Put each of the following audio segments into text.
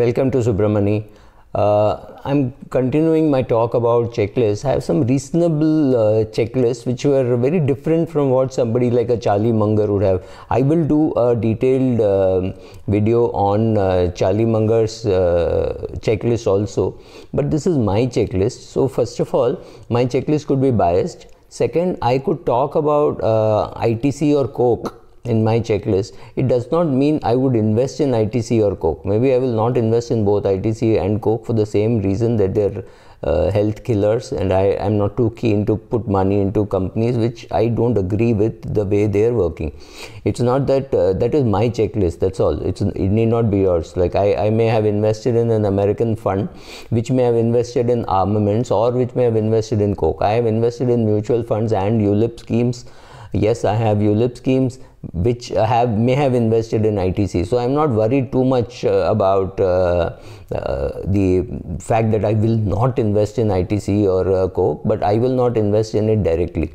Welcome to Subramani. Uh, I'm continuing my talk about checklists. I have some reasonable uh, checklists which were very different from what somebody like a Charlie Munger would have. I will do a detailed uh, video on uh, Charlie Munger's uh, checklist also, but this is my checklist. So, first of all, my checklist could be biased. Second, I could talk about uh, ITC or Coke in my checklist it does not mean i would invest in itc or coke maybe i will not invest in both itc and coke for the same reason that they're uh, health killers and i am not too keen to put money into companies which i don't agree with the way they're working it's not that uh, that is my checklist that's all it's it need not be yours like I, I may have invested in an american fund which may have invested in armaments or which may have invested in coke i have invested in mutual funds and ulip schemes yes i have ulip schemes which have may have invested in ITC. So I'm not worried too much uh, about uh, uh, the fact that I will not invest in ITC or uh, Co, but I will not invest in it directly.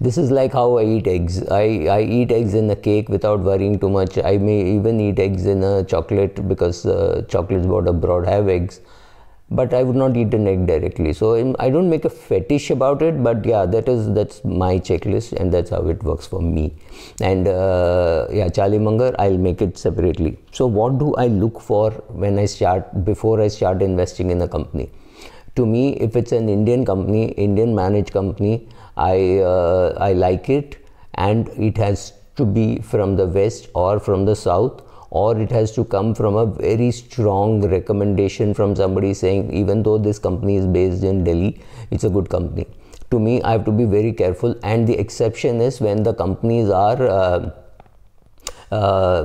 This is like how I eat eggs. I, I eat eggs in a cake without worrying too much. I may even eat eggs in a chocolate because uh, chocolates bought abroad have eggs but I would not eat an egg directly. So I don't make a fetish about it, but yeah, that is that's my checklist, and that's how it works for me. And uh, yeah, Charlie Munger, I'll make it separately. So what do I look for when I start before I start investing in a company? To me, if it's an Indian company, Indian managed company, I uh, I like it, and it has to be from the west or from the south or it has to come from a very strong recommendation from somebody saying even though this company is based in Delhi it's a good company to me I have to be very careful and the exception is when the companies are uh, uh,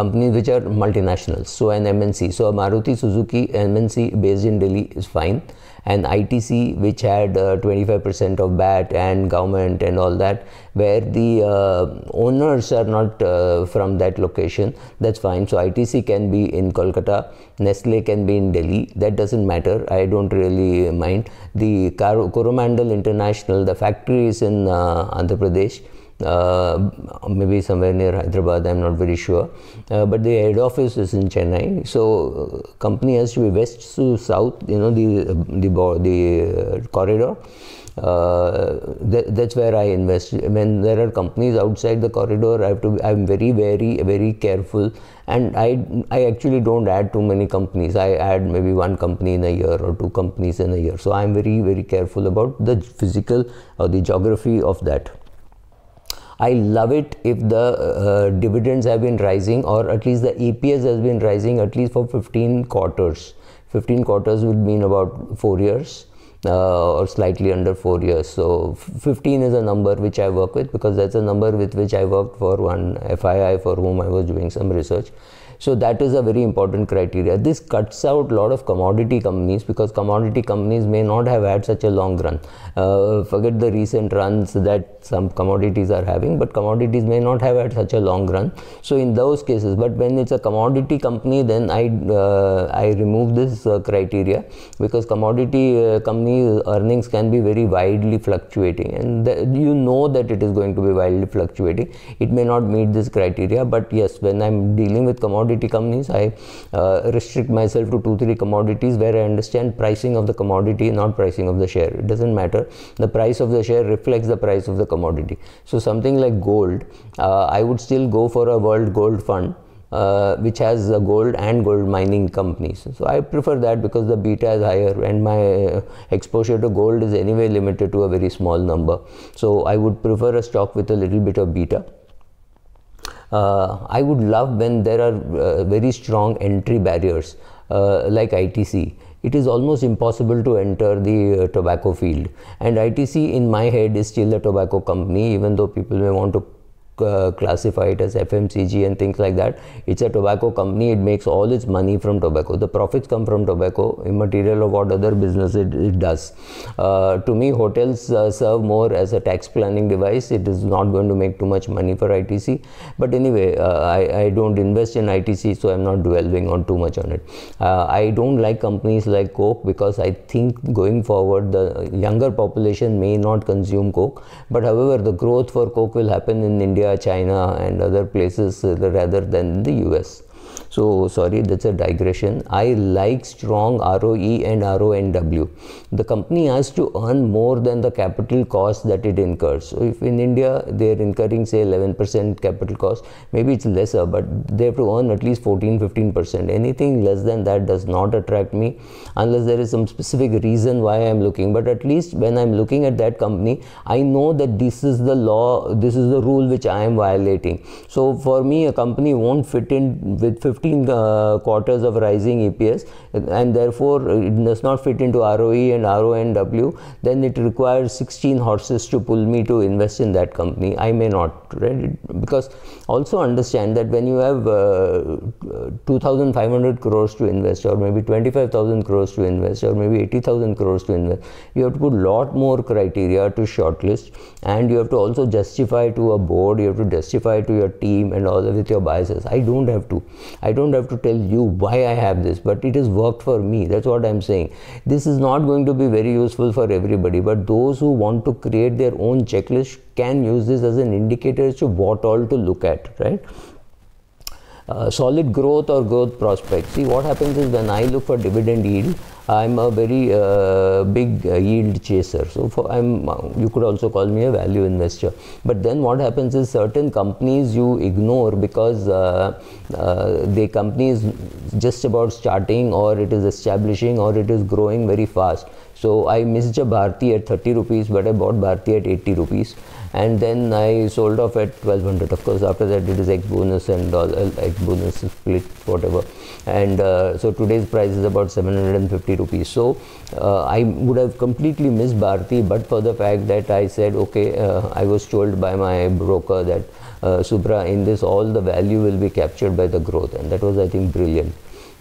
companies which are multinationals so an MNC so Maruti Suzuki MNC based in Delhi is fine and ITC, which had 25% uh, of BAT and government and all that, where the uh, owners are not uh, from that location, that's fine. So ITC can be in Kolkata, Nestle can be in Delhi. That doesn't matter. I don't really mind. The Coromandel International, the factory is in Andhra Pradesh. Uh, maybe somewhere near Hyderabad, I'm not very sure. Uh, but the head office is in Chennai. So uh, company has to be west to south, you know, the, the, the corridor. Uh, th that's where I invest. When there are companies outside the corridor, I have to. Be, I'm very, very, very careful, and I, I actually don't add too many companies. I add maybe one company in a year or two companies in a year. So I'm very, very careful about the physical or the geography of that. I love it if the uh, uh, dividends have been rising or at least the EPS has been rising at least for 15 quarters. 15 quarters would mean about 4 years uh, or slightly under 4 years. So 15 is a number which I work with because that's a number with which I worked for one FII for whom I was doing some research. So that is a very important criteria. This cuts out a lot of commodity companies because commodity companies may not have had such a long run. Uh, forget the recent runs that some commodities are having, but commodities may not have had such a long run. So in those cases, but when it's a commodity company, then I uh, I remove this uh, criteria because commodity uh, company earnings can be very widely fluctuating, and the, you know that it is going to be widely fluctuating. It may not meet this criteria, but yes, when I'm dealing with commodity commodity companies. I uh, restrict myself to two, three commodities where I understand pricing of the commodity, not pricing of the share. It doesn't matter. The price of the share reflects the price of the commodity. So something like gold, uh, I would still go for a world gold fund. Uh, which has uh, gold and gold mining companies. So I prefer that because the beta is higher and my uh, exposure to gold is anyway limited to a very small number. So I would prefer a stock with a little bit of beta. Uh, I would love when there are uh, very strong entry barriers uh, like ITC it is almost impossible to enter the uh, tobacco field. And ITC, in my head, is still a tobacco company, even though people may want to uh, classify it as FMCG and things like that. It's a tobacco company. It makes all its money from tobacco. The profits come from tobacco, immaterial of what other business it, it does. Uh, to me, hotels uh, serve more as a tax planning device. It is not going to make too much money for ITC. But anyway, uh, I, I, don't invest in ITC, so I'm not dwelling on too much on it. Uh, I don't like companies like Coke because I think going forward, the younger population may not consume Coke. But however, the growth for Coke will happen in India India, China and other places uh, rather than the US. So sorry, that's a digression. I like strong ROE and RONW. The company has to earn more than the capital cost that it incurs. So if in India they're incurring say 11% capital cost, maybe it's lesser, but they have to earn at least 14-15%. Anything less than that does not attract me unless there is some specific reason why I'm looking. But at least when I'm looking at that company, I know that this is the law, this is the rule which I am violating. So for me, a company won't fit in with 15 15 uh, quarters of rising EPS and therefore it does not fit into ROE and RONW, then it requires 16 horses to pull me to invest in that company. I may not, right? Because also understand that when you have uh, 2,500 crores to invest or maybe 25,000 crores to invest or maybe 80,000 crores to invest, you have to put lot more criteria to shortlist and you have to also justify to a board, you have to justify to your team and all with your biases. I don't have to. I don't have to tell you why I have this, but it has worked for me. That's what I'm saying. This is not going to be very useful for everybody, but those who want to create their own checklist can use this as an indicator as to what all to look at, right? Uh, solid growth or growth prospects. See, what happens is when I look for dividend yield, I'm a very uh, big uh, yield chaser. So for I'm, you could also call me a value investor. But then what happens is certain companies you ignore because uh, uh, the company is just about starting or it is establishing or it is growing very fast. So I missed a Bharti at 30 rupees, but I bought Bharti at 80 rupees and then I sold off at 1200 of course after that it is X bonus and all uh, X bonus split whatever and uh, so today's price is about 750 rupees so uh, I would have completely missed Bharti but for the fact that I said okay uh, I was told by my broker that uh, Subra in this all the value will be captured by the growth and that was I think brilliant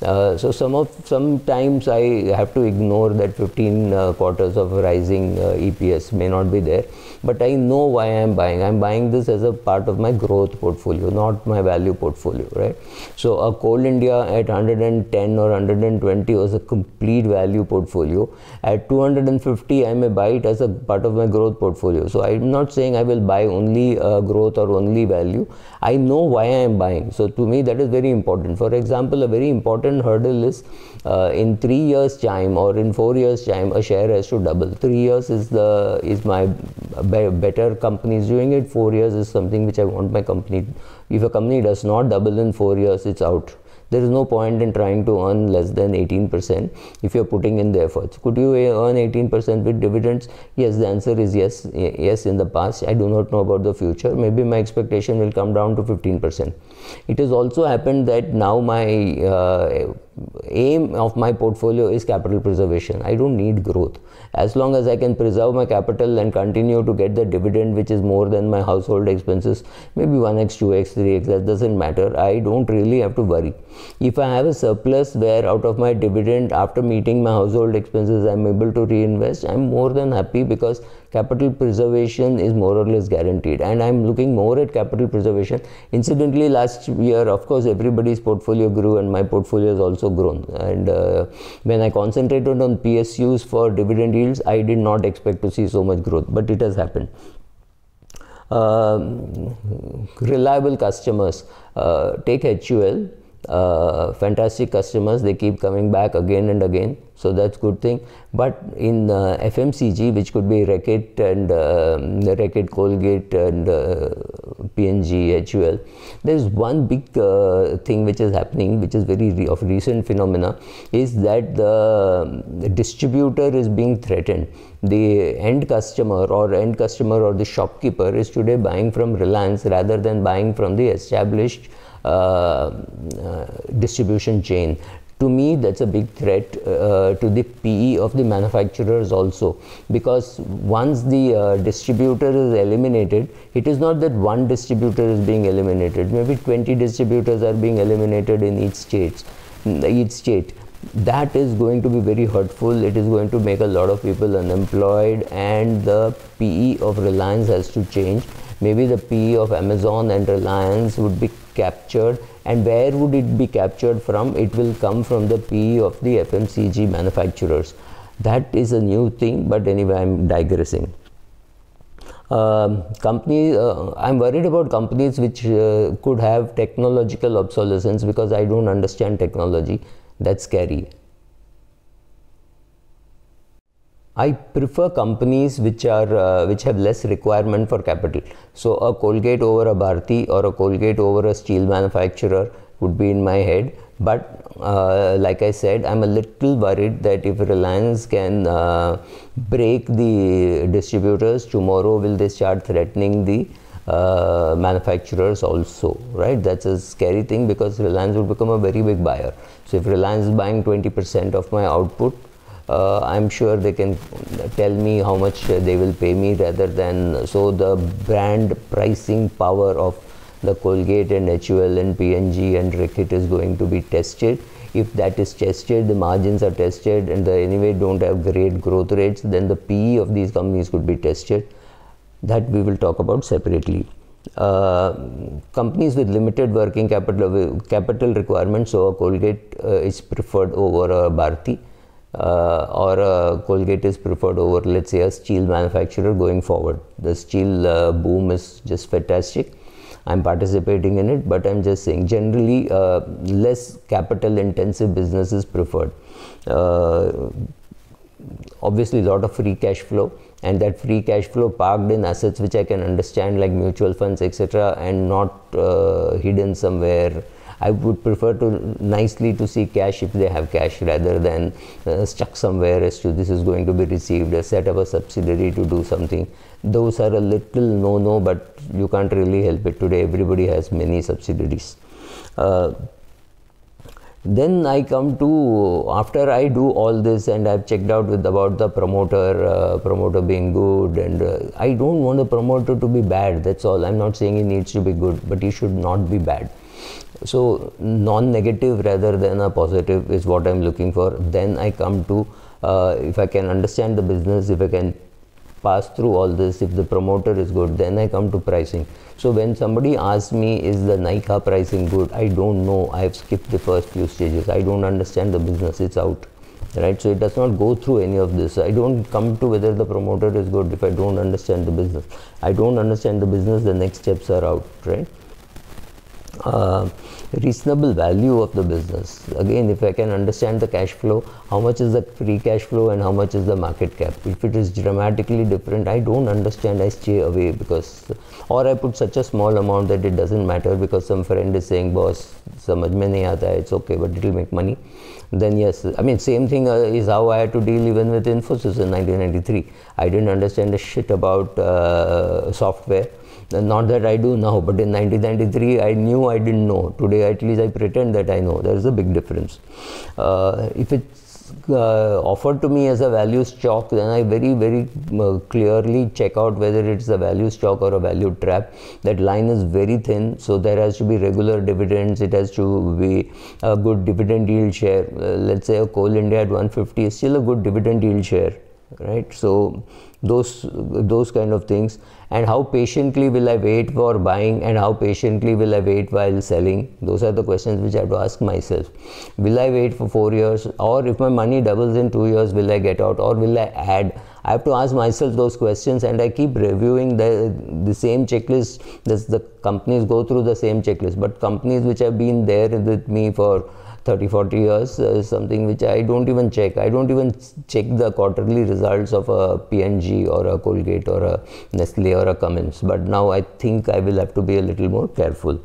uh, so some of sometimes I have to ignore that 15 uh, quarters of rising uh, EPS may not be there, but I know why I'm buying. I'm buying this as a part of my growth portfolio, not my value portfolio, right? So a Coal India at 110 or 120 was a complete value portfolio. At 250, I may buy it as a part of my growth portfolio. So I'm not saying I will buy only uh, growth or only value. I know why I am buying. So to me, that is very important. For example, a very important important hurdle is uh, in three years time or in four years time a share has to double three years is the is my better companies doing it four years is something which i want my company if a company does not double in four years it's out there is no point in trying to earn less than 18% if you're putting in the efforts could you eh, earn 18% with dividends yes the answer is yes yes in the past i do not know about the future maybe my expectation will come down to 15% it has also happened that now my uh, aim of my portfolio is capital preservation. I don't need growth. As long as I can preserve my capital and continue to get the dividend, which is more than my household expenses, maybe 1x, 2x, 3x, that doesn't matter. I don't really have to worry. If I have a surplus where out of my dividend, after meeting my household expenses, I'm able to reinvest, I'm more than happy because capital preservation is more or less guaranteed. And I'm looking more at capital preservation. Incidentally, last year, of course, everybody's portfolio grew and my portfolio is also also grown. And uh, when I concentrated on PSUs for dividend yields, I did not expect to see so much growth, but it has happened. Um, reliable customers uh, take HUL uh, fantastic customers they keep coming back again and again so that's good thing but in uh, fmcg which could be reckitt and uh, reckitt colgate and uh, png hul there's one big uh, thing which is happening which is very re of recent phenomena is that the, the distributor is being threatened the end customer or end customer or the shopkeeper is today buying from reliance rather than buying from the established uh, distribution chain to me that's a big threat uh, uh to the PE of the manufacturers also because once the uh, distributor is eliminated it is not that one distributor is being eliminated maybe 20 distributors are being eliminated in each state each state that is going to be very hurtful it is going to make a lot of people unemployed and the PE of Reliance has to change maybe the PE of Amazon and Reliance would be captured and where would it be captured from? It will come from the PE of the FMCG manufacturers. That is a new thing, but anyway, I'm digressing. Um, company, uh, I'm worried about companies which uh, could have technological obsolescence because I don't understand technology. That's scary. I prefer companies which are uh, which have less requirement for capital. So a Colgate over a Bharti or a Colgate over a steel manufacturer would be in my head. But uh, like I said, I'm a little worried that if Reliance can uh, break the distributors tomorrow, will they start threatening the uh, manufacturers also? Right? That's a scary thing because Reliance will become a very big buyer. So if Reliance is buying 20% of my output uh, I'm sure they can tell me how much they will pay me rather than so the brand pricing power of the Colgate and HUL and PNG and Reckitt is going to be tested. If that is tested, the margins are tested and they anyway don't have great growth rates, then the PE of these companies could be tested. That we will talk about separately. Uh, companies with limited working capital, capital requirements, so a Colgate uh, is preferred over a Bharti uh, or uh, Colgate is preferred over, let's say, a steel manufacturer going forward. The steel uh, boom is just fantastic. I'm participating in it, but I'm just saying generally uh, less capital intensive business is preferred. Uh, obviously, a lot of free cash flow, and that free cash flow parked in assets which I can understand, like mutual funds, etc., and not uh, hidden somewhere I would prefer to nicely to see cash if they have cash rather than uh, stuck somewhere as to this is going to be received, set up a subsidiary to do something. Those are a little no no, but you can't really help it today. Everybody has many subsidiaries. Uh, then I come to after I do all this and I've checked out with about the promoter, uh, promoter being good, and uh, I don't want the promoter to be bad. That's all. I'm not saying he needs to be good, but he should not be bad. So non-negative rather than a positive is what I'm looking for. Then I come to uh, if I can understand the business, if I can pass through all this, if the promoter is good, then I come to pricing. So when somebody asks me, is the Nike pricing good? I don't know. I've skipped the first few stages. I don't understand the business. It's out right so it does not go through any of this i don't come to whether the promoter is good if i don't understand the business i don't understand the business the next steps are out right uh, reasonable value of the business. Again, if I can understand the cash flow, how much is the free cash flow and how much is the market cap? If it is dramatically different, I don't understand, I stay away because, or I put such a small amount that it doesn't matter because some friend is saying, boss, samajh mein nahi aata it's okay, but it will make money. Then yes, I mean, same thing uh, is how I had to deal even with Infosys in 1993. I didn't understand a shit about uh, software not that I do now, but in 1993 I knew I didn't know. Today at least I pretend that I know. There's a big difference. Uh, if it's uh, offered to me as a value stock, then I very, very uh, clearly check out whether it's a value stock or a value trap. That line is very thin, so there has to be regular dividends, it has to be a good dividend yield share. Uh, let's say a Coal India at 150 is still a good dividend yield share right so those those kind of things and how patiently will i wait for buying and how patiently will i wait while selling those are the questions which i have to ask myself will i wait for 4 years or if my money doubles in 2 years will i get out or will i add i have to ask myself those questions and i keep reviewing the the same checklist this the companies go through the same checklist but companies which have been there with me for 30 40 years is something which I don't even check. I don't even check the quarterly results of a PNG or a Colgate or a Nestle or a Cummins. But now I think I will have to be a little more careful.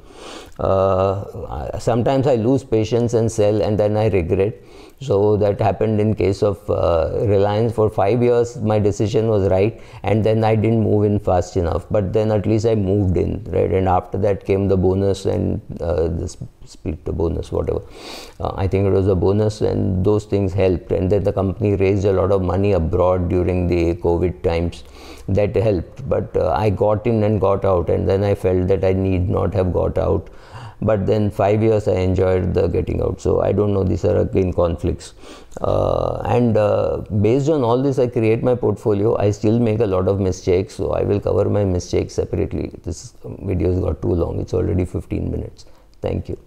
Uh, sometimes I lose patience and sell and then I regret. So that happened in case of uh, Reliance for five years. My decision was right, and then I didn't move in fast enough. But then at least I moved in, right? And after that came the bonus and uh, the split, the bonus, whatever. Uh, I think it was a bonus, and those things helped. And then the company raised a lot of money abroad during the COVID times. That helped, but uh, I got in and got out, and then I felt that I need not have got out but then five years I enjoyed the getting out. So I don't know, these are again conflicts. Uh, and uh, based on all this, I create my portfolio. I still make a lot of mistakes, so I will cover my mistakes separately. This um, video has got too long, it's already 15 minutes. Thank you.